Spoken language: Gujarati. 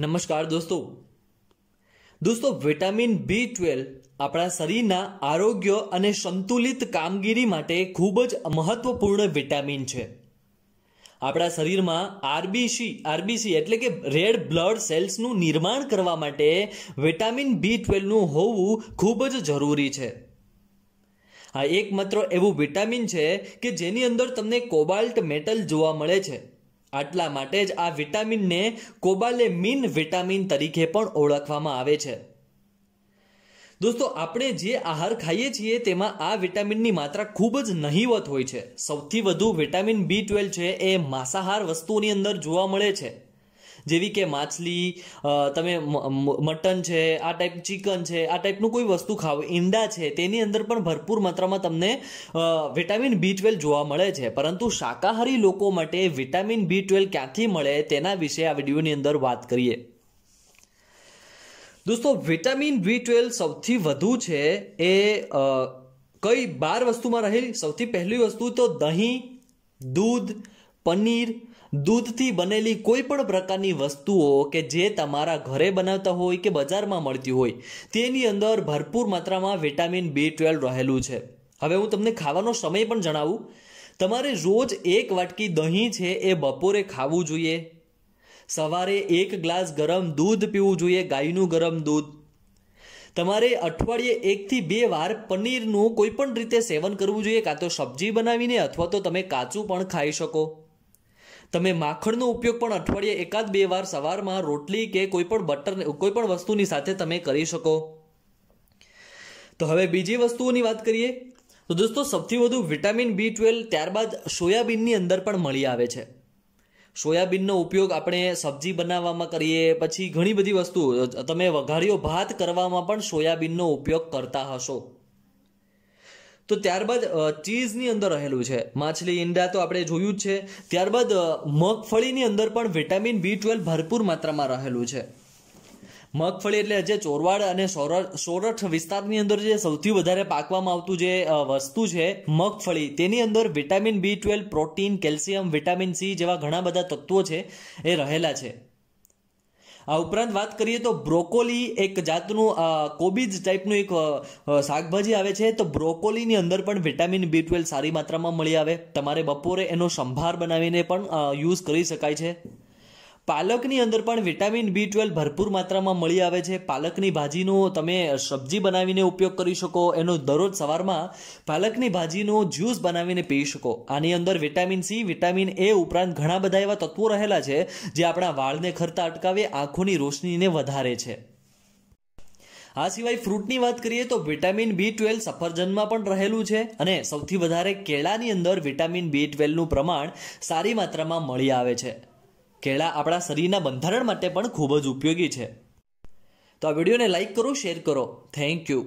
નમસ્કાર દોસ્તો દોસ્તો વિટામિન બી ટ્વેલ્વ આપણા શરીરના આરોગ્ય અને સંતુલિત કામગીરી માટે ખૂબ જ મહત્વપૂર્ણ વિટામિન છે આપણા શરીરમાં આરબીસી આરબીસી એટલે કે રેડ બ્લડ સેલ્સનું નિર્માણ કરવા માટે વિટામિન બી ટ્વેલ્વનું હોવું ખૂબ જ જરૂરી છે આ એકમાત્ર એવું વિટામિન છે કે જેની અંદર તમને કોબાલ્ટ મેટલ જોવા મળે છે આટલા માટે જ આ વિટામિનને કોબાલેમિન વિટામિન તરીકે પણ ઓળખવામાં આવે છે દોસ્તો આપણે જે આહાર ખાઈએ છીએ તેમાં આ વિટામિનની માત્રા ખૂબ જ નહીવત હોય છે સૌથી વધુ વિટામિન બી ટ્વેલ્વ છે એ માંસાહાર વસ્તુઓની અંદર જોવા મળે છે જેવી કે માછલી તમે મટન છે આ ટાઈપ ચિકન છે આ ટાઈપનું કોઈ વસ્તુ ખાવ ઈંડા છે તેની અંદર પણ ભરપૂર માત્રામાં તમને વિટામિન બી ટ્વેલ્વ જોવા મળે છે પરંતુ શાકાહારી લોકો માટે વિટામિન બી ટ્વેલ્વ ક્યાંથી મળે તેના વિશે આ વિડીયોની અંદર વાત કરીએ દોસ્તો વિટામિન બી ટ્વેલ્વ સૌથી વધુ છે એ કઈ બાર વસ્તુમાં રહેલી સૌથી પહેલી વસ્તુ તો દહીં દૂધ પનીર દૂધથી બનેલી કોઈ પણ પ્રકારની વસ્તુઓ કે જે તમારા ઘરે બનાવતા હોય કે બજારમાં મળતી હોય તેની અંદર ભરપૂર માત્રામાં વિટામિન બી ટ્વેલ્વ રહેલું છે હવે હું તમને ખાવાનો સમય પણ જણાવું તમારે રોજ એક વાટકી દહીં છે એ બપોરે ખાવું જોઈએ સવારે એક ગ્લાસ ગરમ દૂધ પીવું જોઈએ ગાયનું ગરમ દૂધ તમારે અઠવાડિયે એકથી બે વાર પનીરનું કોઈપણ રીતે સેવન કરવું જોઈએ કાં તો સબ્જી બનાવીને અથવા તો તમે કાચું પણ ખાઈ શકો તમે માખણનો ઉપયોગ પણ અઠવાડિયે એકાદ બે વાર સવારમાં રોટલી કે કોઈ પણ બટર કોઈપણ વસ્તુની સાથે તમે કરી શકો તો હવે બીજી વસ્તુઓની વાત કરીએ તો દોસ્તો સૌથી વધુ વિટામિન બી ટ્વેલ્વ ત્યારબાદ સોયાબીનની અંદર પણ મળી આવે છે સોયાબીનનો ઉપયોગ આપણે સબ્જી બનાવવામાં કરીએ પછી ઘણી બધી વસ્તુ તમે વઘાર્યો ભાત કરવામાં પણ સોયાબીનનો ઉપયોગ કરતા હશો તો ત્યારબાદ ચીઝની અંદર રહેલું છે માછલી ઈંડા તો આપણે જોયું જ છે ત્યારબાદ મગફળીની અંદર પણ વિટામિન બી ટ્વેલ્વ ભરપૂર માત્રામાં રહેલું છે મગફળી એટલે જે ચોરવાડ અને સોરઠ વિસ્તારની અંદર જે સૌથી વધારે પાકવામાં આવતું જે વસ્તુ છે મગફળી તેની અંદર vitamin B twelve protein calcium vitamin C જેવા ઘણા બધા તત્વો છે એ રહેલા છે આ ઉપરાંત વાત કરીએ તો બ્રોકોલી એક જાતનું કોબીજ ટાઈપનું એક શાકભાજી આવે છે તો બ્રોકોલીની અંદર પણ વિટામિન બી ટ્વેલ્વ સારી માત્રામાં મળી આવે તમારે બપોરે એનો સંભાર બનાવીને પણ યુઝ કરી શકાય છે પાલકની અંદર પણ વિટામિન બી ટ્વેલ્વ ભરપૂર માત્રામાં મળી આવે છે પાલકની ભાજીનો તમે સબ્જી બનાવીને ઉપયોગ કરી શકો એનો દરરોજ સવારમાં પાલકની ભાજીનો જ્યુસ બનાવીને પી શકો આની અંદર વિટામિન સી વિટામિન એ ઉપરાંત ઘણા બધા એવા તત્વો રહેલા છે જે આપણા વાળને ખરતા અટકાવે આંખોની રોશનીને વધારે છે આ સિવાય ફ્રૂટની વાત કરીએ તો વિટામિન બી ટ્વેલ્વ સફરજનમાં પણ રહેલું છે અને સૌથી વધારે કેળાની અંદર વિટામિન બી ટ્વેલ્વનું પ્રમાણ સારી માત્રામાં મળી આવે છે કેળા આપણા શરીરના બંધારણ માટે પણ ખૂબ જ ઉપયોગી છે તો આ વિડીયોને લાઇક કરો શેર કરો થેન્ક યુ